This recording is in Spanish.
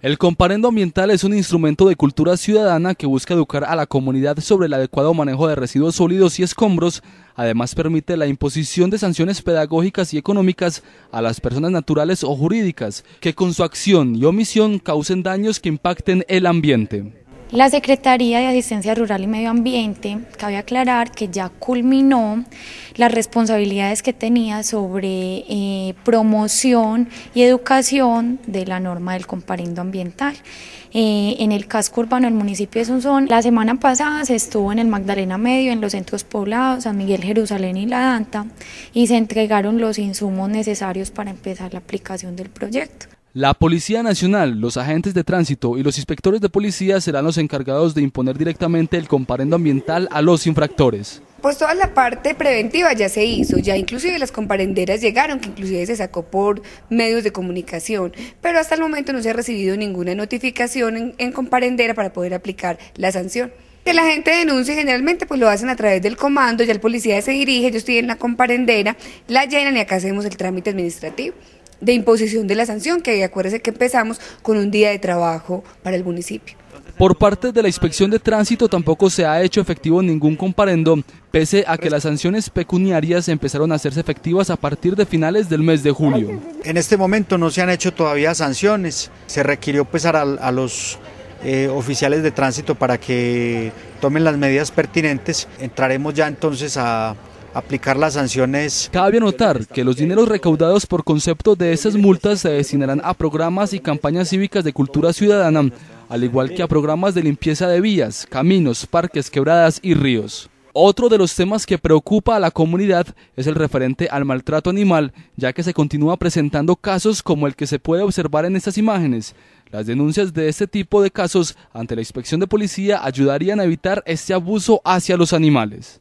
El comparendo ambiental es un instrumento de cultura ciudadana que busca educar a la comunidad sobre el adecuado manejo de residuos sólidos y escombros. Además, permite la imposición de sanciones pedagógicas y económicas a las personas naturales o jurídicas que con su acción y omisión causen daños que impacten el ambiente. La Secretaría de Asistencia Rural y Medio Ambiente, cabe aclarar que ya culminó las responsabilidades que tenía sobre eh, promoción y educación de la norma del comparendo ambiental. Eh, en el casco urbano del municipio de Sunzón. la semana pasada se estuvo en el Magdalena Medio, en los centros poblados, San Miguel, Jerusalén y La Danta, y se entregaron los insumos necesarios para empezar la aplicación del proyecto. La Policía Nacional, los agentes de tránsito y los inspectores de policía serán los encargados de imponer directamente el comparendo ambiental a los infractores. Pues toda la parte preventiva ya se hizo, ya inclusive las comparenderas llegaron, que inclusive se sacó por medios de comunicación, pero hasta el momento no se ha recibido ninguna notificación en, comparendera para poder aplicar la sanción que la gente denuncie generalmente pues lo hacen a través del comando, ya el policía se dirige, estoy en la comparendera, la llenan y acá hacemos el trámite administrativo de imposición de la sanción, que acuérdese que empezamos con un día de trabajo para el municipio. Por parte de la Inspección de Tránsito tampoco se ha hecho efectivo ningún comparendo, pese a que las sanciones pecuniarias empezaron a hacerse efectivas a partir de finales del mes de julio. En este momento no se han hecho todavía sanciones, se requirió pesar a, los eh, oficiales de tránsito para que tomen las medidas pertinentes. Entraremos ya entonces a, aplicar las sanciones. Cabe notar que los dineros recaudados por concepto de esas multas se destinarán a programas y campañas cívicas de cultura ciudadana, al igual que a programas de limpieza de vías, caminos, parques, quebradas y ríos. Otro de los temas que preocupa a la comunidad es el referente al maltrato animal, ya que se continúa presentando casos como el que se puede observar en estas imágenes. Las denuncias de este tipo de casos ante la inspección de policía ayudarían a evitar este abuso hacia los animales.